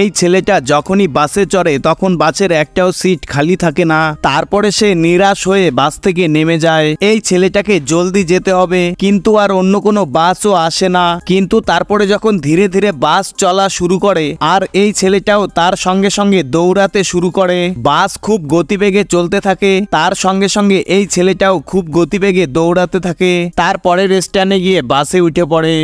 এই ছেলেটা যখনই বাসে চড়ে তখন বাসের একটাও সিট খালি থাকে না তারপরে সে নিরাশ হয়ে বাস থেকে নেমে যায় এই ছেলেটাকে জলদি যেতে হবে কিন্তু আর অন্য কোনো বাসও আসে না কিন্তু তারপরে যখন ধীরে ধীরে বাস চলা শুরু করে আর এই ছেলেটাও তার সঙ্গে সঙ্গে দৌড়াতে শুরু করে বাস খুব গতিবেগে চলতে থাকে তার সঙ্গে সঙ্গে এই ছেলেটাও খুব গতিবেগে দৌড়াতে থাকে তারপরের স্ট্যান্ডে গিয়ে বাসে উঠে পড়ে